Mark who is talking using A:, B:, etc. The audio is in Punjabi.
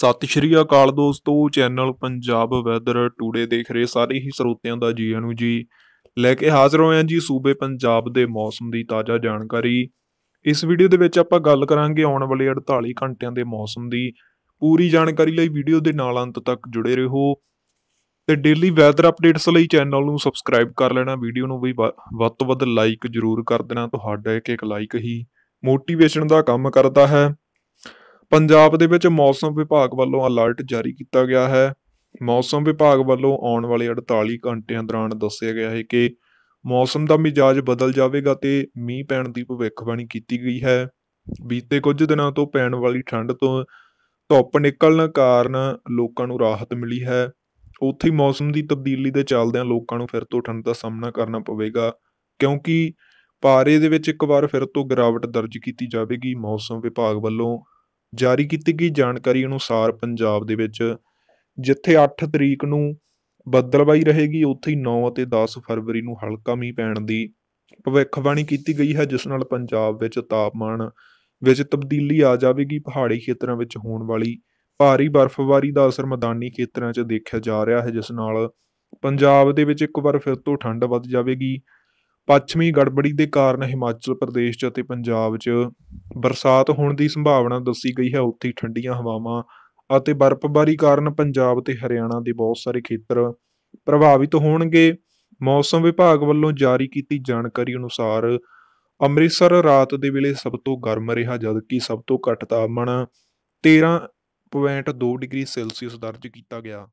A: ਸਤਿ ਸ਼੍ਰੀ ਅਕਾਲ ਦੋਸਤੋ ਚੈਨਲ ਪੰਜਾਬ ਵੈਦਰ ਟੂਡੇ ਦੇਖ ਰਹੇ ਸਾਰੇ ਹੀ ਸਰੋਤਿਆਂ ਦਾ ਜੀ ਨੂੰ ਜੀ ਲੈ ਕੇ ਹਾਜ਼ਰ ਹੋਏ ਹਾਂ ਜੀ ਸੂਬੇ ਪੰਜਾਬ ਦੇ ਮੌਸਮ ਦੀ ਤਾਜ਼ਾ ਜਾਣਕਾਰੀ ਇਸ ਵੀਡੀਓ ਦੇ ਵਿੱਚ ਆਪਾਂ ਗੱਲ ਕਰਾਂਗੇ ਆਉਣ ਵਾਲੇ 48 ਘੰਟਿਆਂ ਦੇ ਮੌਸਮ ਦੀ ਪੂਰੀ ਜਾਣਕਾਰੀ ਲਈ ਵੀਡੀਓ ਦੇ ਨਾਲ ਅੰਤ ਤੱਕ ਜੁੜੇ ਰਹੋ ਤੇ ਡੇਲੀ ਵੈਦਰ ਅਪਡੇਟਸ ਲਈ ਚੈਨਲ ਨੂੰ ਸਬਸਕ੍ਰਾਈਬ ਕਰ ਲੈਣਾ ਵੀਡੀਓ ਨੂੰ ਵੀ ਵੱਧ ਤੋਂ ਵੱਧ ਲਾਈਕ ਜ਼ਰੂਰ ਕਰ ਦੇਣਾ ਤੁਹਾਡਾ ਇੱਕ ਇੱਕ ਲਾਈਕ ਹੀ ਮੋਟੀਵੇਸ਼ਨ ਦਾ ਕੰਮ ਕਰਦਾ ਹੈ ਪੰਜਾਬ ਦੇ ਵਿੱਚ ਮੌਸਮ ਵਿਭਾਗ ਵੱਲੋਂ ਅਲਰਟ ਜਾਰੀ ਕੀਤਾ ਗਿਆ ਹੈ ਮੌਸਮ ਵਿਭਾਗ ਵੱਲੋਂ ਆਉਣ ਵਾਲੇ 48 ਘੰਟਿਆਂ ਦੌਰਾਨ ਦੱਸਿਆ ਗਿਆ ਹੈ ਕਿ ਮੌਸਮ ਦਾ ਮਿਜਾਜ ਬਦਲ ਜਾਵੇਗਾ ਤੇ ਮੀਂਹ ਪੈਣ ਦੀ ਭਵਿੱਖਬਾਣੀ ਕੀਤੀ ਗਈ ਹੈ ਬੀਤੇ ਕੁਝ ਦਿਨਾਂ ਤੋਂ ਪੈਣ ਵਾਲੀ ਠੰਡ ਤੋਂ ਧੁੱਪ ਨਿਕਲਣ ਕਾਰਨ ਲੋਕਾਂ ਨੂੰ ਰਾਹਤ ਮਿਲੀ ਹੈ ਉੱਥੇ ਮੌਸਮ ਦੀ ਤਬਦੀਲੀ ਦੇ ਚੱਲਦਿਆਂ ਲੋਕਾਂ ਨੂੰ ਫਿਰ ਤੋਂ ਠੰਡ ਦਾ ਸਾਹਮਣਾ ਕਰਨਾ ਪਵੇਗਾ ਕਿਉਂਕਿ ਪਾਰੇ ਦੇ ਵਿੱਚ ਇੱਕ ਵਾਰ ਫਿਰ ਤੋਂ ਗਿਰਾਵਟ ਦਰਜ ਕੀਤੀ ਜਾਵੇਗੀ ਮੌਸਮ ਵਿਭਾਗ ਵੱਲੋਂ ਜਾਰੀ ਕੀਤੀ ਗਈ ਜਾਣਕਾਰੀ ਅਨੁਸਾਰ ਪੰਜਾਬ ਦੇ ਵਿੱਚ ਜਿੱਥੇ 8 ਤਰੀਕ ਨੂੰ ਬੱਦਲਬਾਈ ਰਹੇਗੀ ਉੱਥੇ ਹੀ 9 ਅਤੇ 10 ਫਰਵਰੀ ਨੂੰ ਹਲਕਾ ਮੀਂਹ ਪੈਣ ਦੀ ਭਵਿੱਖਬਾਣੀ ਕੀਤੀ ਗਈ ਹੈ ਜਿਸ ਨਾਲ ਪੰਜਾਬ ਵਿੱਚ ਤਾਪਮਾਨ ਵਿੱਚ ਤਬਦੀਲੀ ਆ ਜਾਵੇਗੀ ਪਹਾੜੀ ਖੇਤਰਾਂ ਵਿੱਚ ਹੋਣ ਵਾਲੀ ਭਾਰੀ ਬਰਫ਼ਬਾਰੀ ਦਾ ਅਸਰ ਮੈਦਾਨੀ ਖੇਤਰਾਂ 'ਚ ਦੇਖਿਆ ਜਾ ਰਿਹਾ ਹੈ ਜਿਸ ਨਾਲ ਪੰਜਾਬ ਦੇ ਵਿੱਚ ਇੱਕ ਵਾਰ ਫਿਰ ਤੋਂ ਠੰਡ ਵੱਧ ਜਾਵੇਗੀ ਪੱਛਮੀ ਗੜਬੜੀ ਦੇ ਕਾਰਨ ਹਿਮਾਚਲ ਪ੍ਰਦੇਸ਼ 'ਚ ਅਤੇ ਪੰਜਾਬ 'ਚ ਬਰਸਾਤ ਹੋਣ ਦੀ ਸੰਭਾਵਨਾ ਦੱਸੀ ਗਈ ਹੈ ਉੱਥੇ ਠੰਡੀਆਂ ਹਵਾਵਾਂ ਅਤੇ ਬਰਫ਼ਬਾਰੀ ਕਾਰਨ ਪੰਜਾਬ ਤੇ ਹਰਿਆਣਾ ਦੇ ਬਹੁਤ ਸਾਰੇ ਖੇਤਰ ਪ੍ਰਭਾਵਿਤ ਹੋਣਗੇ ਮੌਸਮ ਵਿਭਾਗ ਵੱਲੋਂ ਜਾਰੀ ਕੀਤੀ ਜਾਣਕਾਰੀ ਅਨੁਸਾਰ ਅੰਮ੍ਰਿਤਸਰ ਰਾਤ ਦੇ ਵੇਲੇ ਸਭ ਤੋਂ ਗਰਮ ਰਿਹਾ ਜਦਕਿ ਸਭ ਤੋਂ ਘੱਟ ਤਾਪਮਾਨ 13.2 ਡਿਗਰੀ ਸੈਲਸੀਅਸ ਦਰਜ ਕੀਤਾ ਗਿਆ